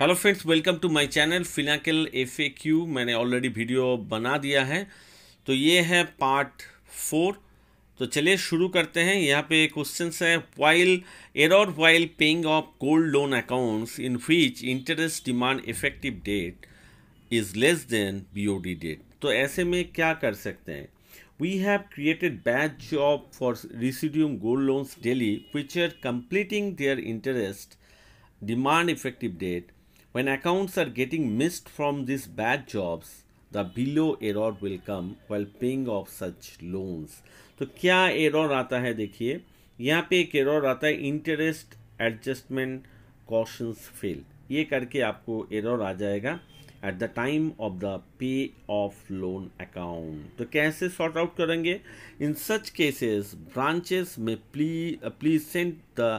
Hello friends welcome to my channel Finacle F A Q मैंने already video बना दिया है तो ये है पार्ट फोर तो चलिए शुरू करते हैं यहाँ पे क्वेश्चन है while error while paying off gold loan accounts in which interest demand effective date is less than BOD date तो ऐसे में क्या कर सकते हैं we have created batch job for resume gold loans daily which are completing their interest demand effective date When accounts are getting missed from these bad jobs, the below error will come while paying off such loans. तो क्या error आता है देखिए यहाँ पे एक error आता है interest adjustment cautions fail. ये करके आपको error आ जाएगा at the time of the payoff loan account तो कैसे सॉर्ट आउट करेंगे इन सच केसेस ब्रांचेस में please please send the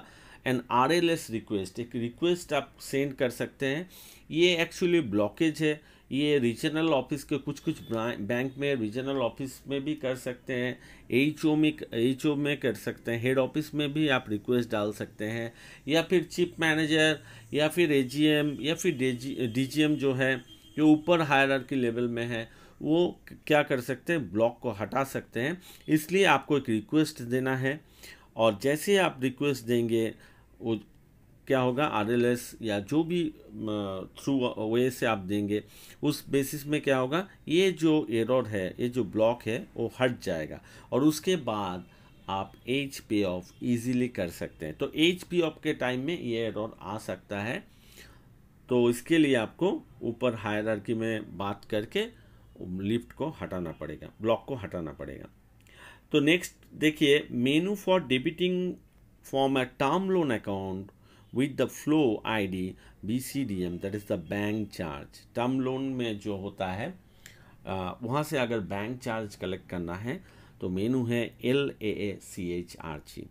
N R L S request एक रिक्वेस्ट आप सेंड कर सकते हैं ये एक्चुअली ब्लॉकेज है ये रीजनल ऑफिस के कुछ कुछ बैंक में रीजनल ऑफिस में भी कर सकते हैं एच ओ में एच ओ में कर सकते हैं हेड ऑफिस में भी आप रिक्वेस्ट डाल सकते हैं या फिर चीफ मैनेजर या फिर ए जी एम या फिर डी जी एम जो है ये ऊपर हायर लेवल में है वो क्या कर सकते हैं ब्लॉक को हटा सकते हैं इसलिए आपको एक रिक्वेस्ट देना है और जैसे आप रिक्वेस्ट देंगे वो क्या होगा आर एल एस या जो भी थ्रू वे से आप देंगे उस बेसिस में क्या होगा ये जो एरर है ये जो ब्लॉक है वो हट जाएगा और उसके बाद आप एच पे ऑफ ईजीली कर सकते हैं तो एच पी ऑफ के टाइम में ये एरर आ सकता है तो इसके लिए आपको ऊपर हायरार्की में बात करके लिफ्ट को हटाना पड़ेगा ब्लॉक को हटाना पड़ेगा तो नेक्स्ट देखिए menu for debiting form a term loan account with the flow ID BCDM that is the bank charge term loan में जो होता है वहाँ से अगर bank charge collect करना है तो menu है L A A C H R ji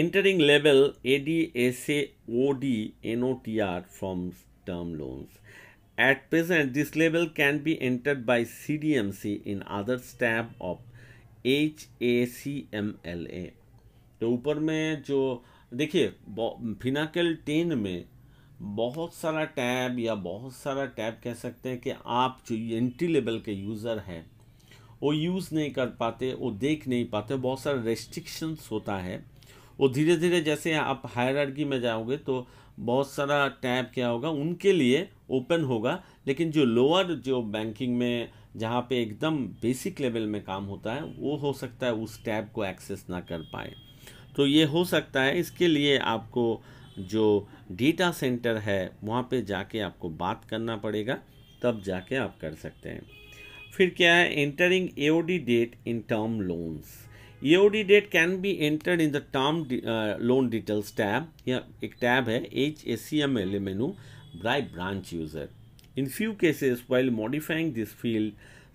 entering level A A D D O O N T R from term loans. At present, this level can be entered by CDMC in other step of H A C M L A तो ऊपर में जो देखिए Finacle ten में बहुत सारा tab या बहुत सारा टैब कह सकते हैं कि आप जो एंट्री लेवल के यूज़र हैं वो यूज़ नहीं कर पाते वो देख नहीं पाते बहुत सारा रेस्ट्रिक्शंस होता है वो धीरे धीरे जैसे आप आर्गी में जाओगे तो बहुत सारा टैब क्या होगा उनके लिए ओपन होगा लेकिन जो लोअर जो बैंकिंग में जहाँ पे एकदम बेसिक लेवल में काम होता है वो हो सकता है उस टैब को एक्सेस ना कर पाए तो ये हो सकता है इसके लिए आपको जो डेटा सेंटर है वहाँ पे जाके आपको बात करना पड़ेगा तब जाके आप कर सकते हैं फिर क्या है entering AOD date in term loans EOD date can be entered in the term loan details tab या एक टैब है H S C M L menu by branch user in few cases while modifying this field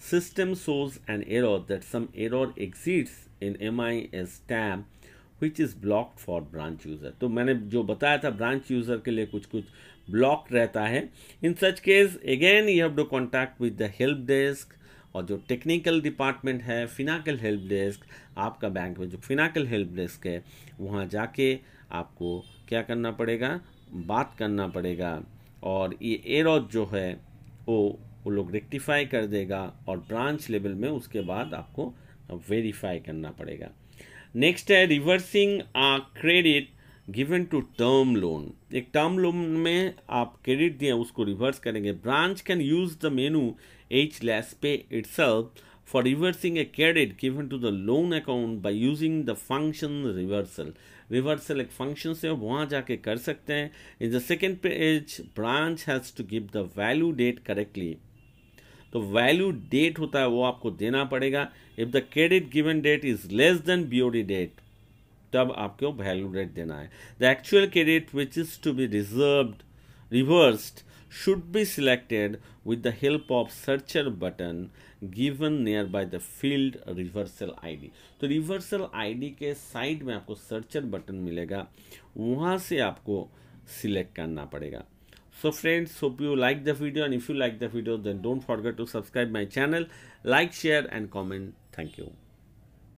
system shows and error that some error exists in M I S tab which is blocked for branch user तो मैंने जो बताया था branch user के लिए कुछ कुछ block रहता है in such case again you have to contact with the help desk और जो टेक्निकल डिपार्टमेंट है फिनाकल हेल्प डेस्क आपका बैंक में जो फिनाकल हेल्प डेस्क है वहाँ जाके आपको क्या करना पड़ेगा बात करना पड़ेगा और ये एरोज जो है वो वो लोग रेक्टिफाई कर देगा और ब्रांच लेवल में उसके बाद आपको वेरीफाई करना पड़ेगा नेक्स्ट है reversing a credit given to term loan एक टर्म लोन में आप क्रेडिट दिए उसको रिवर्स करेंगे branch can use the menu H less pay it's for reversing a credit given to the loan account by using the function reversal reversal एक function से वहाँ जाके कर सकते हैं in the second page branch has to give the value date correctly तो value date होता है वो आपको देना पड़ेगा if the credit given date is less than BOD date तब आपको वैल्यू डेट देना है the actual credit which is to be reserve reversed be selected with the help of searcher button given near by the field reversal I तो reversal आई के side में आपको searcher button मिलेगा वहां से आपको सिलेक्ट करना पड़ेगा so friends hope you like the video and if you like the video then don't forget to subscribe my channel like share and comment thank you